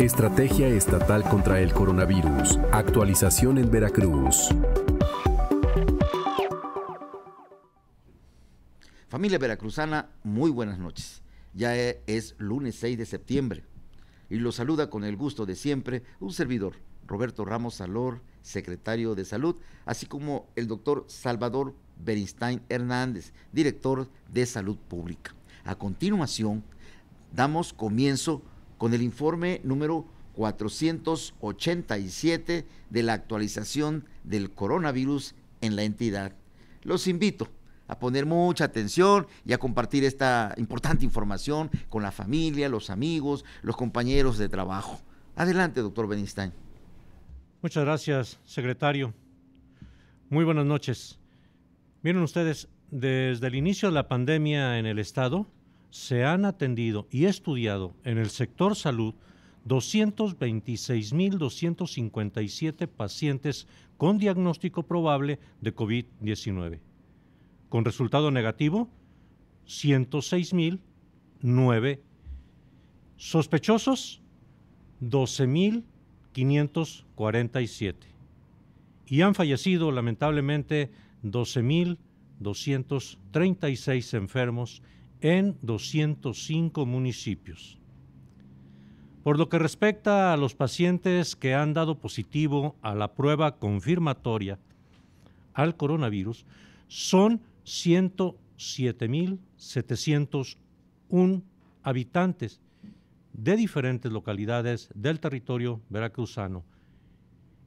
Estrategia Estatal contra el Coronavirus. Actualización en Veracruz. Familia veracruzana, muy buenas noches. Ya e, es lunes 6 de septiembre y lo saluda con el gusto de siempre un servidor, Roberto Ramos Salor, secretario de Salud, así como el doctor Salvador Beristain Hernández, director de Salud Pública. A continuación, damos comienzo con el informe número 487 de la actualización del coronavirus en la entidad. Los invito a poner mucha atención y a compartir esta importante información con la familia, los amigos, los compañeros de trabajo. Adelante, doctor Benistain. Muchas gracias, secretario. Muy buenas noches. Miren ustedes, desde el inicio de la pandemia en el Estado, se han atendido y estudiado en el sector salud 226.257 pacientes con diagnóstico probable de COVID-19 con resultado negativo 106.009. Sospechosos 12.547. Y han fallecido lamentablemente 12.236 enfermos en 205 municipios. Por lo que respecta a los pacientes que han dado positivo a la prueba confirmatoria al coronavirus, son 107.701 habitantes de diferentes localidades del territorio veracruzano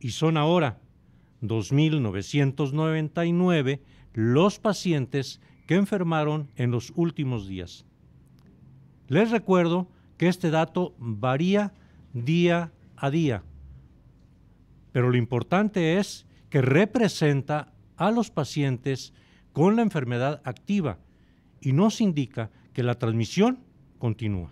y son ahora 2.999 los pacientes que enfermaron en los últimos días. Les recuerdo que este dato varía día a día, pero lo importante es que representa a los pacientes con la enfermedad activa y nos indica que la transmisión continúa.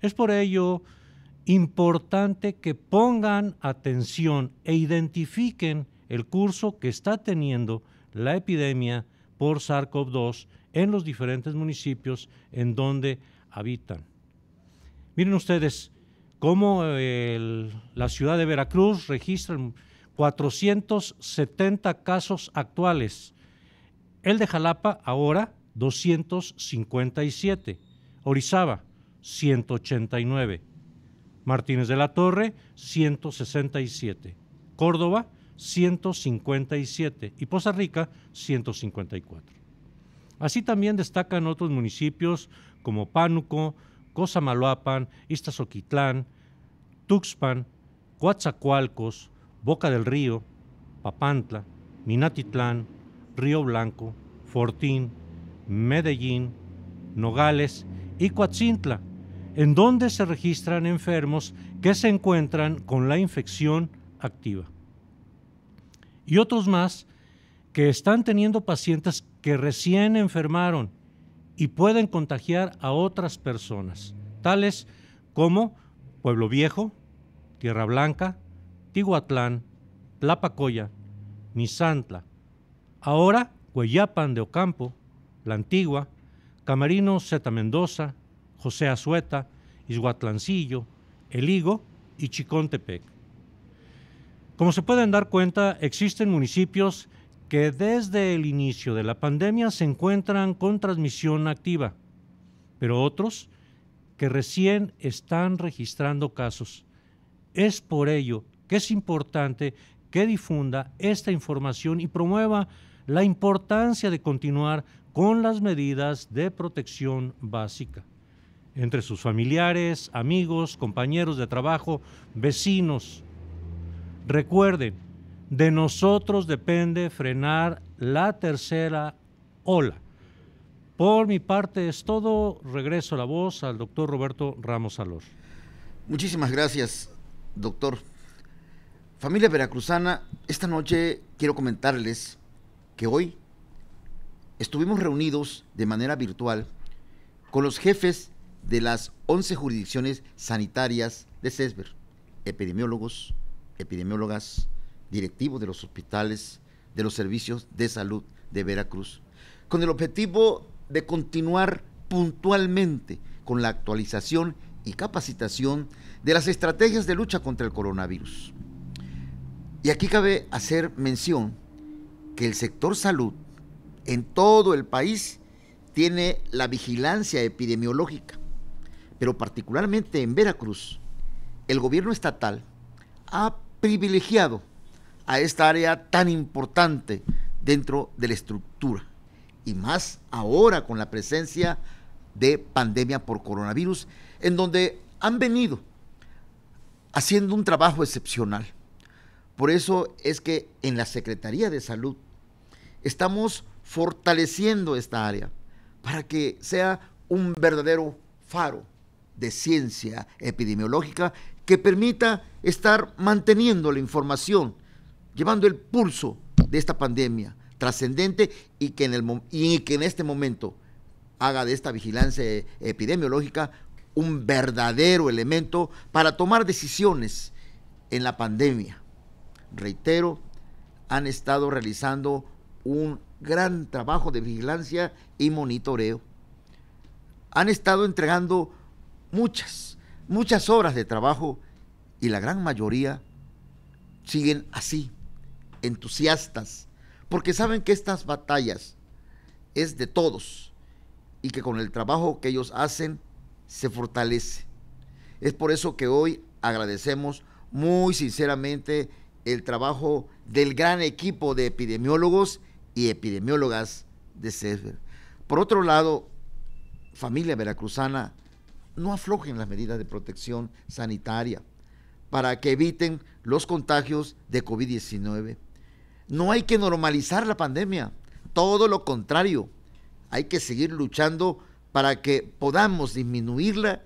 Es por ello importante que pongan atención e identifiquen el curso que está teniendo la epidemia por SARS-CoV-2 en los diferentes municipios en donde habitan. Miren ustedes cómo eh, la ciudad de Veracruz registra 470 casos actuales el de Jalapa ahora 257. Orizaba 189. Martínez de la Torre 167. Córdoba 157 y Poza Rica 154. Así también destacan otros municipios como Pánuco, Cosamaloapan, Iztazoquitlán, Tuxpan, Coatzacoalcos, Boca del Río, Papantla, Minatitlán, Río Blanco, Fortín, Medellín, Nogales y Coatzintla, en donde se registran enfermos que se encuentran con la infección activa. Y otros más que están teniendo pacientes que recién enfermaron y pueden contagiar a otras personas, tales como Pueblo Viejo, Tierra Blanca, Tihuatlán, Tlapacoya, Misantla, Ahora, Hueyapan de Ocampo, La Antigua, Camarino Zeta Mendoza, José Azueta, Izhuatlancillo, El Higo y Chicontepec. Como se pueden dar cuenta, existen municipios que desde el inicio de la pandemia se encuentran con transmisión activa, pero otros que recién están registrando casos. Es por ello que es importante que difunda esta información y promueva la importancia de continuar con las medidas de protección básica entre sus familiares, amigos, compañeros de trabajo, vecinos. Recuerden, de nosotros depende frenar la tercera ola. Por mi parte es todo. Regreso la voz al doctor Roberto Ramos Alor. Muchísimas gracias, doctor. Familia Veracruzana, esta noche quiero comentarles que hoy estuvimos reunidos de manera virtual con los jefes de las 11 jurisdicciones sanitarias de CESBER, epidemiólogos, epidemiólogas, directivos de los hospitales, de los servicios de salud de Veracruz, con el objetivo de continuar puntualmente con la actualización y capacitación de las estrategias de lucha contra el coronavirus. Y aquí cabe hacer mención que el sector salud en todo el país tiene la vigilancia epidemiológica, pero particularmente en Veracruz, el gobierno estatal ha privilegiado a esta área tan importante dentro de la estructura, y más ahora con la presencia de pandemia por coronavirus, en donde han venido haciendo un trabajo excepcional. Por eso es que en la Secretaría de Salud estamos fortaleciendo esta área para que sea un verdadero faro de ciencia epidemiológica que permita estar manteniendo la información, llevando el pulso de esta pandemia trascendente y, que en este momento haga de esta vigilancia epidemiológica un verdadero elemento para tomar decisiones en la pandemia reitero, han estado realizando un gran trabajo de vigilancia y monitoreo. Han estado entregando muchas, muchas obras de trabajo y la gran mayoría siguen así, entusiastas, porque saben que estas batallas es de todos y que con el trabajo que ellos hacen se fortalece. Es por eso que hoy agradecemos muy sinceramente el trabajo del gran equipo de epidemiólogos y epidemiólogas de CESBER. Por otro lado, familia veracruzana, no aflojen las medidas de protección sanitaria para que eviten los contagios de COVID-19. No hay que normalizar la pandemia, todo lo contrario, hay que seguir luchando para que podamos disminuirla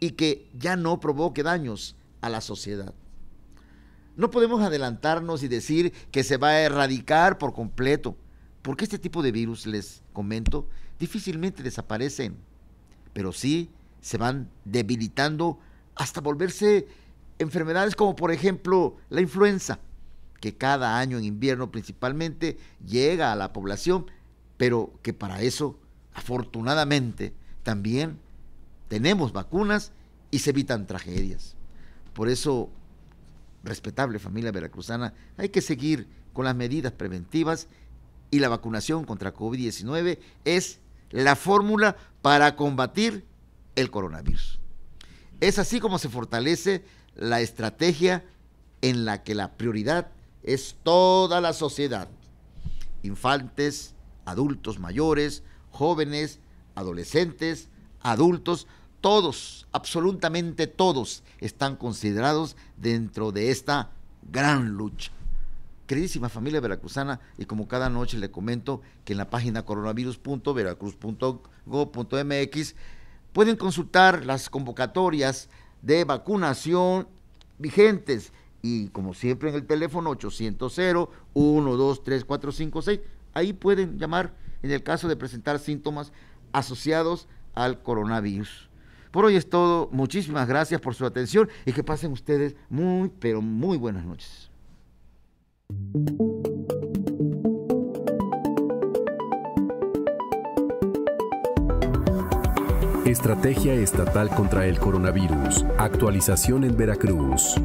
y que ya no provoque daños a la sociedad. No podemos adelantarnos y decir que se va a erradicar por completo, porque este tipo de virus, les comento, difícilmente desaparecen, pero sí se van debilitando hasta volverse enfermedades como por ejemplo la influenza, que cada año en invierno principalmente llega a la población, pero que para eso, afortunadamente, también tenemos vacunas y se evitan tragedias. Por eso respetable familia veracruzana, hay que seguir con las medidas preventivas y la vacunación contra COVID-19 es la fórmula para combatir el coronavirus. Es así como se fortalece la estrategia en la que la prioridad es toda la sociedad. Infantes, adultos mayores, jóvenes, adolescentes, adultos, todos, absolutamente todos, están considerados dentro de esta gran lucha. Queridísima familia veracruzana, y como cada noche le comento que en la página coronavirus.veracruz.gov.mx pueden consultar las convocatorias de vacunación vigentes y como siempre en el teléfono 800 123456 ahí pueden llamar en el caso de presentar síntomas asociados al coronavirus. Por hoy es todo. Muchísimas gracias por su atención y que pasen ustedes muy, pero muy buenas noches. Estrategia Estatal contra el Coronavirus. Actualización en Veracruz.